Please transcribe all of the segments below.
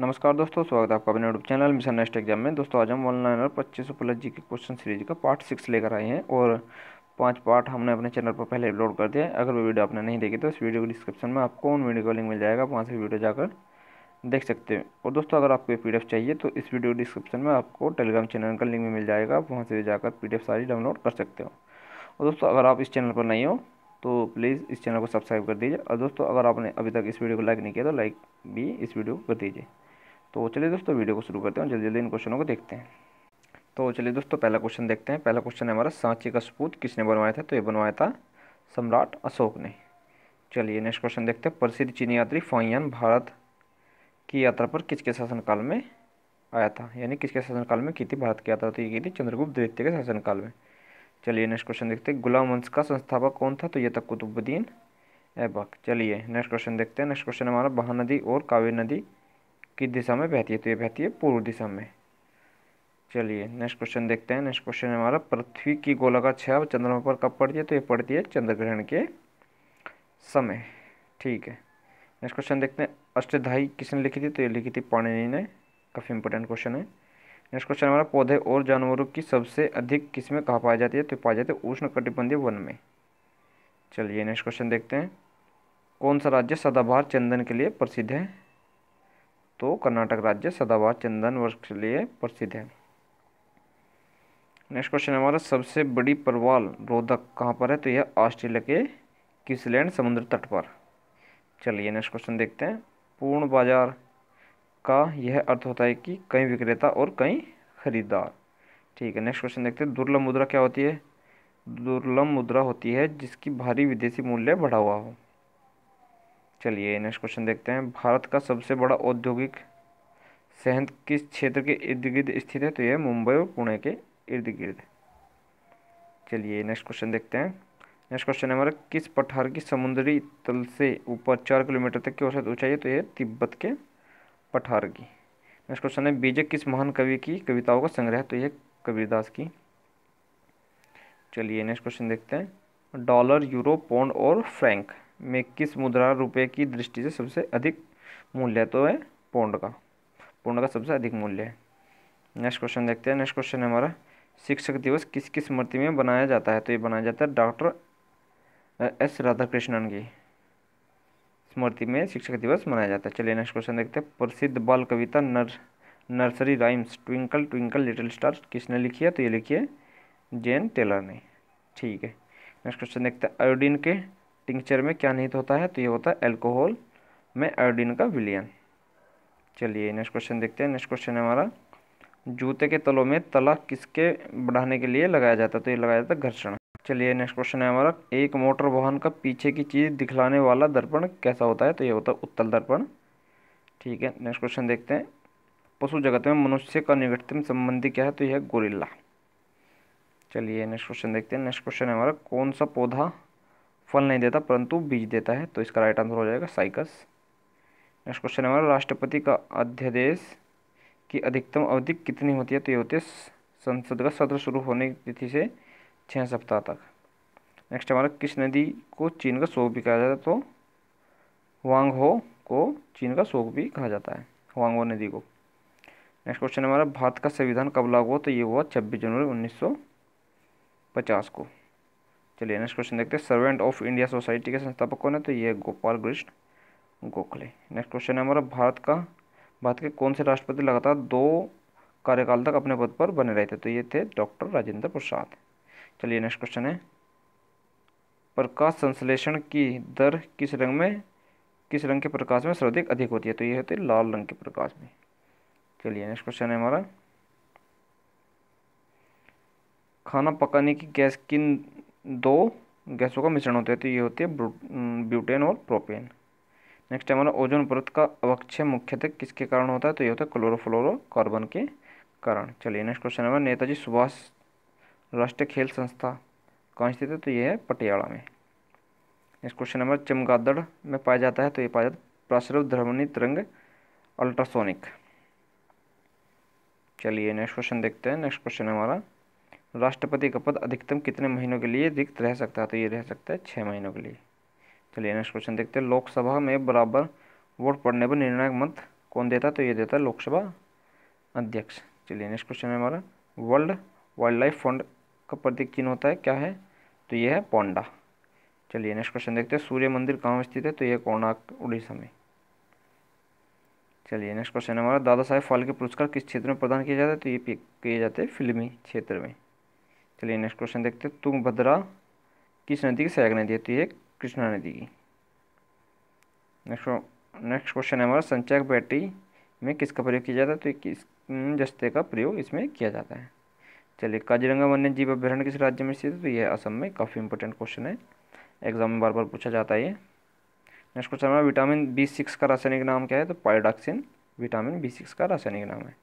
नमस्कार दोस्तों स्वागत है आपका अपने YouTube channel Mission Next Exam में दोस्तों आज हम ऑनलाइन और पच्चीस plus G K question series का पार्ट सिक्स लेकर आए हैं और पांच पार्ट हमने अपने चैनल पर पहले अपलोड कर दिया अगर वो वीडियो आपने नहीं देखी तो इस वीडियो के डिस्क्रिप्शन में आपको उन वीडियो का लिंक मिल जाएगा वहाँ से वीडियो जाकर देख सकते हैं और दोस्तों अगर आपको पी चाहिए तो इस वीडियो डिस्क्रिप्शन में आपको टेलीग्राम चैनल का लिंक भी मिल जाएगा आप वहाँ से जाकर पी सारी डाउनलोड कर सकते हो और दोस्तों अगर आप इस चैनल पर नहीं हो तो प्लीज़ इस चैनल को सब्सक्राइब कर दीजिए और दोस्तों अगर आपने अभी तक इस वीडियो को लाइक नहीं किया तो लाइक भी इस वीडियो को कर दीजिए तो चलिए दोस्तों वीडियो को शुरू करते हैं जल्दी जल्दी इन क्वेश्चनों को देखते हैं तो चलिए दोस्तों पहला क्वेश्चन देखते हैं पहला क्वेश्चन है हमारा सांची का सपूत किसने बनवाया था तो ये बनवाया था सम्राट अशोक ने चलिए नेक्स्ट क्वेश्चन देखते हैं प्रसिद्ध चीनी यात्री फाइयान भारत की यात्रा पर किसके शासनकाल में आया था यानी किसके शासनकाल में की थी भारत की यात्रा तो ये की थी चंद्रगुप्त द्वितीय के शासनकाल में चलिए नेक्स्ट क्वेश्चन देखते हैं गुलाम वंश का संस्थापक कौन था तो ये था कुतुबुद्दीन ऐबक चलिए नेक्स्ट क्वेश्चन देखते हैं नेक्स्ट क्वेश्चन हमारा महानदी और कावेरी नदी किस दिशा में बहती है तो ये बहती है पूर्व दिशा में चलिए नेक्स्ट क्वेश्चन देखते हैं नेक्स्ट क्वेश्चन हमारा पृथ्वी की गोलाकार छाप चंद्रमा पर कब पड़ती है तो ये पड़ती है चंद्रग्रहण के समय ठीक है नेक्स्ट क्वेश्चन देखते हैं अष्टधाई किसने लिखी थी तो ये लिखी थी पाणिनि ने काफ़ी इंपॉर्टेंट क्वेश्चन है नेक्स्ट क्वेश्चन हमारा पौधे और जानवरों की सबसे अधिक किस्में कहाँ पाई जाती है तो पाई जाती है उष्ण कटिबंधीय वन में चलिए नेक्स्ट क्वेश्चन देखते हैं कौन सा राज्य सदाबहार चंदन के लिए प्रसिद्ध है तो कर्नाटक राज्य सदाबहार चंदन वर्ष के लिए प्रसिद्ध है नेक्स्ट क्वेश्चन हमारा सबसे बड़ी परवाल रोधक कहाँ पर है तो यह ऑस्ट्रेलिया के किसलैंड समुद्र तट पर चलिए नेक्स्ट क्वेश्चन देखते हैं पूर्ण बाजार का यह अर्थ होता है कि कई विक्रेता और कई खरीदार ठीक है नेक्स्ट क्वेश्चन देखते हैं दुर्लभ मुद्रा क्या होती है दुर्लभ मुद्रा होती है जिसकी भारी विदेशी मूल्य बढ़ा हुआ हो चलिए नेक्स्ट क्वेश्चन देखते हैं भारत का सबसे बड़ा औद्योगिक शहर किस क्षेत्र के इर्द गिर्द स्थित है तो यह मुंबई और पुणे के इर्द गिर्द चलिए नेक्स्ट क्वेश्चन देखते हैं नेक्स्ट क्वेश्चन है हमारा किस पठार की समुद्री तल से ऊपर चार किलोमीटर तक की औसत ऊंचाई है तो यह तिब्बत के पठार की नेक्स्ट क्वेश्चन है बीजे किस महान कवि की कविताओं का संग्रह तो यह कबीरदास की चलिए नेक्स्ट क्वेश्चन देखते हैं डॉलर यूरो पौंड और फ्रैंक में किस मुद्रा रुपये की दृष्टि से सबसे अधिक मूल्य तो है पौंड का पौंड का सबसे अधिक मूल्य है नेक्स्ट क्वेश्चन देखते हैं नेक्स्ट क्वेश्चन है हमारा शिक्षक दिवस किस किस स्मृति में बनाया जाता है तो ये बनाया जाता है डॉक्टर एस राधाकृष्णन की स्मृति में शिक्षक दिवस मनाया जाता है चलिए नेक्स्ट क्वेश्चन देखते हैं प्रसिद्ध बाल कविता नर nursery rhymes twinkle twinkle little star किसने लिखी है तो ये लिखी है जेन टेलर ने ठीक है नेक्स्ट क्वेश्चन देखते हैं आयोडीन के टिंक्चर में क्या निहित होता है तो ये होता है एल्कोहल में आयोडीन का विलियन चलिए नेक्स्ट क्वेश्चन देखते हैं नेक्स्ट क्वेश्चन है हमारा जूते के तलों में तला किसके बढ़ाने के लिए लगाया जाता है तो ये लगाया जाता है घर्षण चलिए नेक्स्ट क्वेश्चन है हमारा एक मोटर वाहन का पीछे की चीज़ दिखलाने वाला दर्पण कैसा होता है तो ये होता है उत्तल दर्पण ठीक है नेक्स्ट क्वेश्चन देखते हैं पशु जगत में मनुष्य का निकटतम संबंधी क्या है तो यह गोरिल्ला चलिए नेक्स्ट क्वेश्चन देखते हैं नेक्स्ट क्वेश्चन है हमारा कौन सा पौधा फल नहीं देता परंतु बीज देता है तो इसका राइट आंसर हो जाएगा साइकस नेक्स्ट क्वेश्चन हमारा राष्ट्रपति का अध्यादेश की अधिकतम अवधि कितनी होती है तो ये होती है संसद का सत्र शुरू होने की तिथि से छः सप्ताह तक नेक्स्ट हमारा किस नदी को चीन का शोक भी कहा जाता है तो वांग हो को चीन का शोक भी कहा जाता है वांगो नदी को नेक्स्ट क्वेश्चन हमारा भारत का संविधान कब लागू हुआ तो ये हुआ छब्बीस जनवरी पचास को चलिए नेक्स्ट क्वेश्चन देखते हैं सर्वेंट ऑफ इंडिया सोसाइटी के संस्थापक कौन है तो ये गोपाल कृष्ण गोखले नेक्स्ट क्वेश्चन है हमारा भारत का भारत के कौन से राष्ट्रपति लगातार दो कार्यकाल तक अपने पद पर बने रहे थे तो ये थे डॉक्टर राजेंद्र प्रसाद चलिए नेक्स्ट क्वेश्चन है प्रकाश संश्लेषण की दर किस रंग में किस रंग के प्रकाश में सर्वाधिक अधिक होती है तो ये होती लाल रंग के प्रकाश में चलिए नेक्स्ट क्वेश्चन है हमारा खाना पकाने की गैस किन दो गैसों का मिश्रण होता है तो ये होती है ब्यूटेन और प्रोपेन नेक्स्ट हमारा ओजोन परत का अवक्षय मुख्यतः किसके कारण होता है तो ये होता है क्लोरोफ्लोरो कार्बन के कारण चलिए नेक्स्ट क्वेश्चन हमारा नेताजी सुभाष राष्ट्रीय खेल संस्था कहाँ स्थित है तो ये है पटियाला में नेक्स्ट क्वेश्चन नंबर चमगादड़ में पाया जाता है तो ये पाया जाता है प्रसरव तिरंग अल्ट्रासोनिक चलिए नेक्स्ट क्वेश्चन देखते हैं नेक्स्ट क्वेश्चन हमारा राष्ट्रपति का पद अधिकतम कितने महीनों के लिए रिक्त रह सकता है तो ये रह सकता है छः महीनों के लिए चलिए नेक्स्ट क्वेश्चन देखते हैं लोकसभा में बराबर वोट पड़ने पर निर्णायक मत कौन देता है तो ये देता है लोकसभा अध्यक्ष चलिए नेक्स्ट क्वेश्चन है हमारा वर्ल्ड वाइल्ड लाइफ फंड का प्रतीक चिन्ह होता है क्या है तो ये है पौंडा चलिए नेक्स्ट क्वेश्चन देखते हैं सूर्य मंदिर कहाँ स्थित है तो यह कोणार्क उड़ीसा में चलिए नेक्स्ट क्वेश्चन हमारा दादा साहेब फाल्के पुरस्कार किस क्षेत्र में प्रदान किया जाता है तो ये किए जाते हैं फिल्मी क्षेत्र में चलिए नेक्स्ट क्वेश्चन देखते हैं तुंगभद्रा किस नदी की सहायक नदी है तो ये कृष्णा नदी की नेक्स्ट नेक्स्ट क्वेश्चन है हमारा संचायक बैटरी में किसका प्रयोग किया जाता है तो किस हम्म, जस्ते का प्रयोग इसमें किया जाता है चलिए काजीरंगा वन्य जीव अभ्यारण्य किस राज्य में स्थित है तो यह असम में काफ़ी इंपॉर्टेंट क्वेश्चन है एग्जाम में बार बार पूछा जाता है ये नेक्स्ट क्वेश्चन हमारा विटामिन बी सिक्स का रासायनिक नाम क्या है तो पायोडाक्सिन विटामिन बी सिक्स का रासायनिक नाम है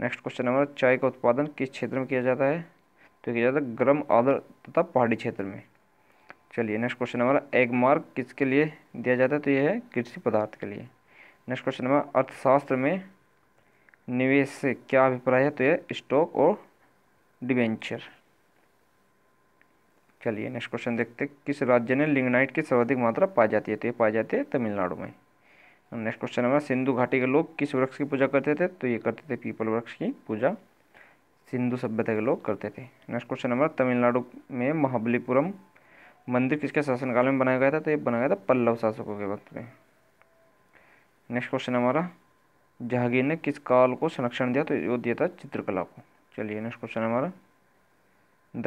नेक्स्ट क्वेश्चन हमारा चाय का उत्पादन किस क्षेत्र में किया जाता है तो किया जाता है गर्म आदर तथा पहाड़ी क्षेत्र में चलिए नेक्स्ट क्वेश्चन हमारा एग मार्क किसके लिए दिया जाता है तो यह है कृषि पदार्थ के लिए नेक्स्ट क्वेश्चन हमारा अर्थशास्त्र में निवेश से क्या अभिप्राय है तो यह स्टॉक और डिवेंचर चलिए नेक्स्ट क्वेश्चन देखते हैं किस राज्य में लिंगनाइट की सर्वाधिक मात्रा पाई जाती है तो ये पाई जाती है तमिलनाडु में नेक्स्ट क्वेश्चन हमारा सिंधु घाटी के लोग किस वृक्ष की पूजा करते थे तो ये करते थे पीपल वृक्ष की पूजा सिंधु सभ्यता के लोग करते थे नेक्स्ट क्वेश्चन नंबर तमिलनाडु में महाबलीपुरम मंदिर किसके शासनकाल में बनाया गया था तो ये बनाया गया था पल्लव शासकों के वक्त में नेक्स्ट क्वेश्चन हमारा जहांगीर ने किस काल को संरक्षण दिया तो वो दिया था चित्रकला को चलिए नेक्स्ट क्वेश्चन हमारा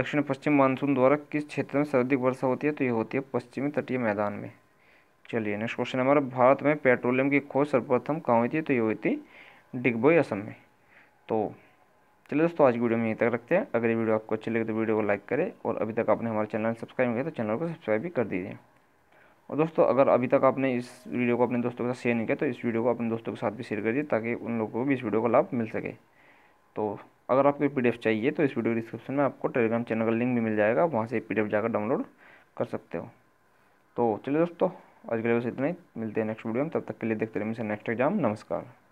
दक्षिण पश्चिम मानसून द्वारा किस क्षेत्र में सर्वाधिक वर्षा होती है तो ये होती है पश्चिमी तटीय मैदान में चलिए नेक्स्ट क्वेश्चन हमारा भारत में पेट्रोलियम की खोज सर्वप्रथम कहाँ हुई थी तो ये हुई थी डिग्बोई असम में तो चलिए दोस्तों आज की वीडियो में यहीं तक रखते हैं अगर ये वीडियो आपको अच्छी लगे तो वीडियो को लाइक करें और अभी तक आपने हमारे चैनल सब्सक्राइब नहीं किया तो चैनल को सब्सक्राइब भी कर दीजिए और दोस्तों अगर अभी तक आपने इस वीडियो को अपने दोस्तों के साथ शेयर नहीं किया तो इस वीडियो को अपने दोस्तों के साथ भी शेयर कर दीजिए ताकि उन लोगों को भी इस वीडियो का लाभ मिल सके तो अगर आपको पी चाहिए तो इस वीडियो के डिस्क्रिप्शन में आपको टेलीग्राम चैनल का लिंक भी मिल जाएगा वहाँ से पी जाकर डाउनलोड कर सकते हो तो चलिए दोस्तों आज के लिए बस इतना ही मिलते हैं नेक्स्ट वीडियो में तब तक के लिए देखते रहिए मिशन नेक्स्ट एग्जाम नमस्कार